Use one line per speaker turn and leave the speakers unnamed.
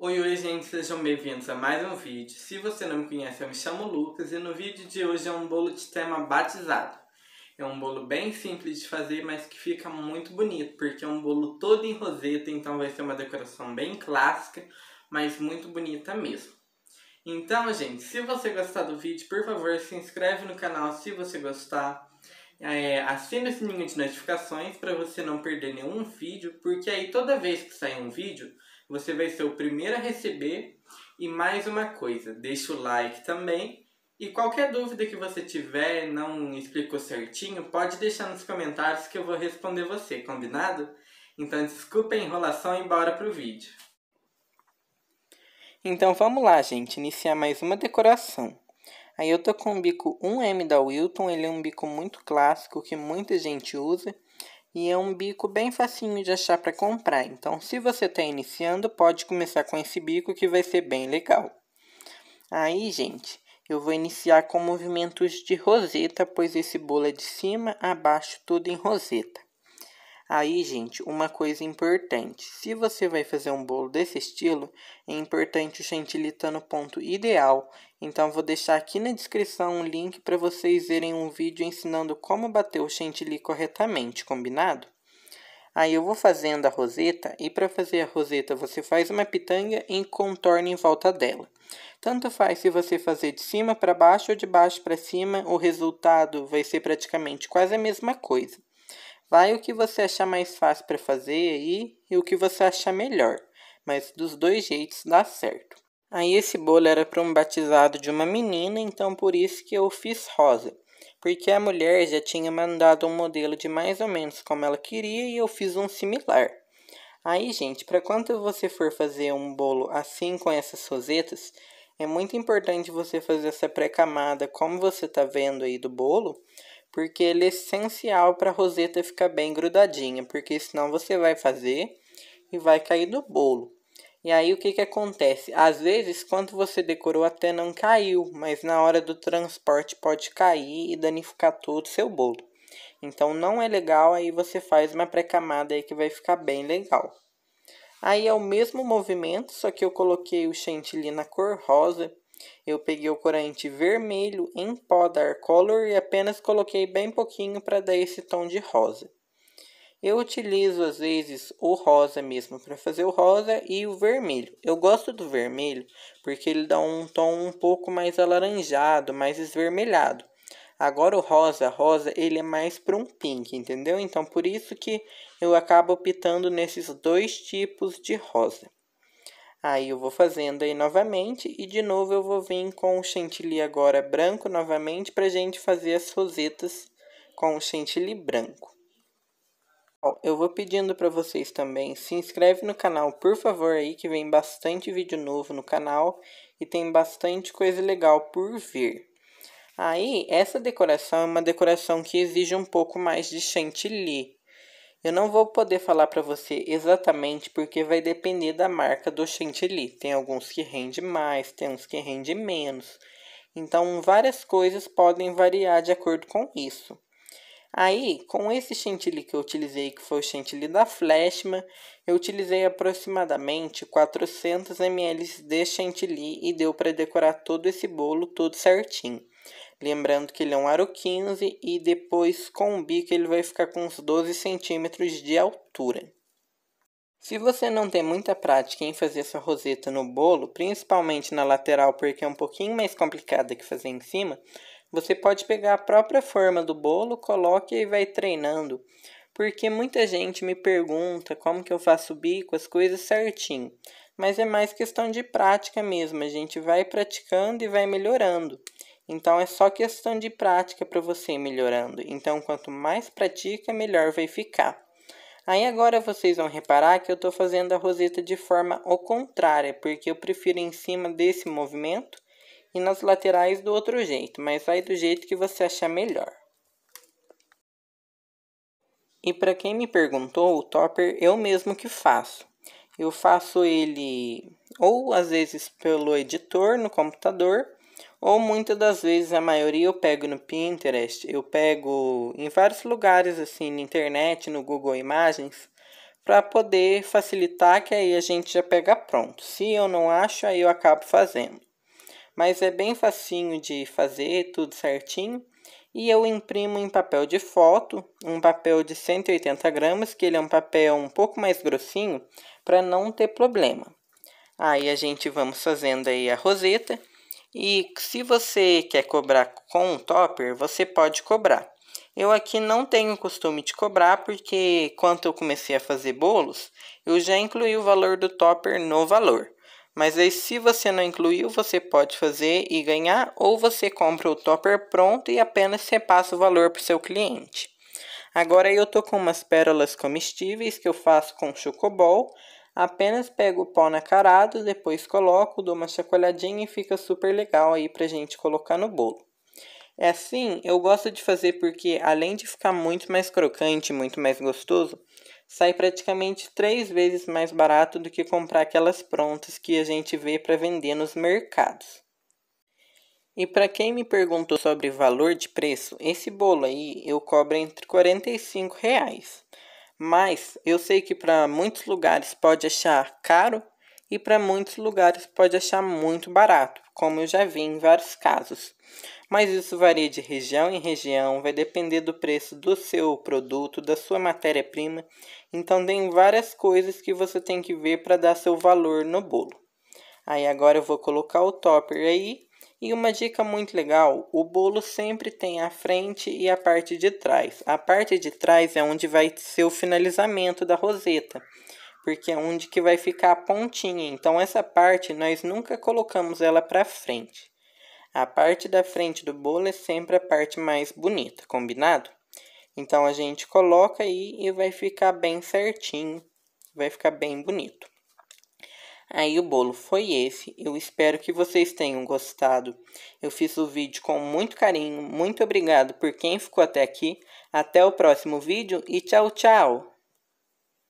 Oi, oi, gente, sejam bem-vindos a mais um vídeo. Se você não me conhece, eu me chamo Lucas e no vídeo de hoje é um bolo de tema batizado. É um bolo bem simples de fazer, mas que fica muito bonito, porque é um bolo todo em roseta, então vai ser uma decoração bem clássica, mas muito bonita mesmo. Então, gente, se você gostar do vídeo, por favor, se inscreve no canal se você gostar. É, assina o sininho de notificações para você não perder nenhum vídeo, porque aí toda vez que sair um vídeo, você vai ser o primeiro a receber. E mais uma coisa, deixa o like também. E qualquer dúvida que você tiver, não explicou certinho, pode deixar nos comentários que eu vou responder você, combinado? Então desculpa a enrolação e bora pro vídeo. Então vamos lá, gente, iniciar mais uma decoração. Aí eu tô com um bico 1M da Wilton, ele é um bico muito clássico que muita gente usa e é um bico bem facinho de achar para comprar. Então, se você está iniciando, pode começar com esse bico que vai ser bem legal. Aí, gente, eu vou iniciar com movimentos de roseta, pois esse bolo é de cima a baixo tudo em roseta. Aí, gente, uma coisa importante. Se você vai fazer um bolo desse estilo, é importante o chantilly estar tá no ponto ideal. Então, vou deixar aqui na descrição um link para vocês verem um vídeo ensinando como bater o chantilly corretamente, combinado? Aí eu vou fazendo a roseta e para fazer a roseta você faz uma pitanga e contorna em volta dela. Tanto faz se você fazer de cima para baixo ou de baixo para cima, o resultado vai ser praticamente quase a mesma coisa. Vai o que você achar mais fácil para fazer aí e o que você achar melhor, mas dos dois jeitos dá certo. Aí esse bolo era para um batizado de uma menina, então por isso que eu fiz rosa, porque a mulher já tinha mandado um modelo de mais ou menos como ela queria e eu fiz um similar. Aí, gente, para quando você for fazer um bolo assim com essas rosetas, é muito importante você fazer essa pré-camada como você está vendo aí do bolo, porque ele é essencial para a roseta ficar bem grudadinha, porque senão você vai fazer e vai cair do bolo. E aí o que, que acontece? Às vezes, quando você decorou até não caiu, mas na hora do transporte pode cair e danificar todo o seu bolo. Então não é legal, aí você faz uma pré-camada aí que vai ficar bem legal. Aí é o mesmo movimento, só que eu coloquei o chantilly na cor rosa eu peguei o corante vermelho em pó Dark Color e apenas coloquei bem pouquinho para dar esse tom de rosa. Eu utilizo às vezes o rosa mesmo para fazer o rosa e o vermelho. Eu gosto do vermelho porque ele dá um tom um pouco mais alaranjado, mais esvermelhado. Agora o rosa, rosa, ele é mais para um pink, entendeu? Então por isso que eu acabo optando nesses dois tipos de rosa. Aí eu vou fazendo aí novamente e de novo eu vou vir com o chantilly agora branco novamente para gente fazer as rosetas com o chantilly branco. eu vou pedindo para vocês também, se inscreve no canal por favor aí que vem bastante vídeo novo no canal e tem bastante coisa legal por vir. Aí, essa decoração é uma decoração que exige um pouco mais de chantilly. Eu não vou poder falar para você exatamente porque vai depender da marca do chantilly. Tem alguns que rende mais, tem uns que rende menos. Então, várias coisas podem variar de acordo com isso. Aí, com esse chantilly que eu utilizei, que foi o chantilly da Flashman, eu utilizei aproximadamente 400 ml de chantilly e deu para decorar todo esse bolo todo certinho. Lembrando que ele é um aro 15 e depois com o bico ele vai ficar com uns 12 centímetros de altura. Se você não tem muita prática em fazer essa roseta no bolo, principalmente na lateral porque é um pouquinho mais complicada que fazer em cima, você pode pegar a própria forma do bolo, coloque e vai treinando. Porque muita gente me pergunta como que eu faço o bico, as coisas certinho. Mas é mais questão de prática mesmo, a gente vai praticando e vai melhorando. Então é só questão de prática para você ir melhorando. Então quanto mais pratica, melhor vai ficar. Aí agora vocês vão reparar que eu estou fazendo a roseta de forma ao contrário, porque eu prefiro em cima desse movimento e nas laterais do outro jeito, mas vai do jeito que você achar melhor. E para quem me perguntou, o topper eu mesmo que faço. Eu faço ele ou às vezes pelo editor no computador, ou muitas das vezes, a maioria eu pego no Pinterest, eu pego em vários lugares assim, na internet, no Google Imagens, para poder facilitar que aí a gente já pega pronto. Se eu não acho, aí eu acabo fazendo. Mas é bem facinho de fazer, tudo certinho. E eu imprimo em papel de foto, um papel de 180 gramas, que ele é um papel um pouco mais grossinho, para não ter problema. Aí a gente vamos fazendo aí a roseta. E se você quer cobrar com um topper, você pode cobrar. Eu aqui não tenho costume de cobrar, porque quando eu comecei a fazer bolos, eu já incluí o valor do topper no valor. Mas aí, se você não incluiu, você pode fazer e ganhar, ou você compra o topper pronto e apenas repassa o valor para o seu cliente. Agora eu tô com umas pérolas comestíveis que eu faço com chocobol. Apenas pego o pó nacarado, depois coloco, dou uma chacoalhadinha e fica super legal aí pra gente colocar no bolo. É assim, eu gosto de fazer porque além de ficar muito mais crocante, muito mais gostoso, sai praticamente três vezes mais barato do que comprar aquelas prontas que a gente vê para vender nos mercados. E para quem me perguntou sobre valor de preço, esse bolo aí eu cobro entre R$ 45 reais. Mas eu sei que para muitos lugares pode achar caro e para muitos lugares pode achar muito barato, como eu já vi em vários casos. Mas isso varia de região em região, vai depender do preço do seu produto, da sua matéria-prima. Então tem várias coisas que você tem que ver para dar seu valor no bolo. Aí agora eu vou colocar o topper aí e uma dica muito legal, o bolo sempre tem a frente e a parte de trás. A parte de trás é onde vai ser o finalizamento da roseta, porque é onde que vai ficar a pontinha. Então essa parte nós nunca colocamos ela para frente. A parte da frente do bolo é sempre a parte mais bonita, combinado? Então a gente coloca aí e vai ficar bem certinho, vai ficar bem bonito. Aí o bolo foi esse, eu espero que vocês tenham gostado. Eu fiz o vídeo com muito carinho, muito obrigado por quem ficou até aqui. Até o próximo vídeo e tchau, tchau!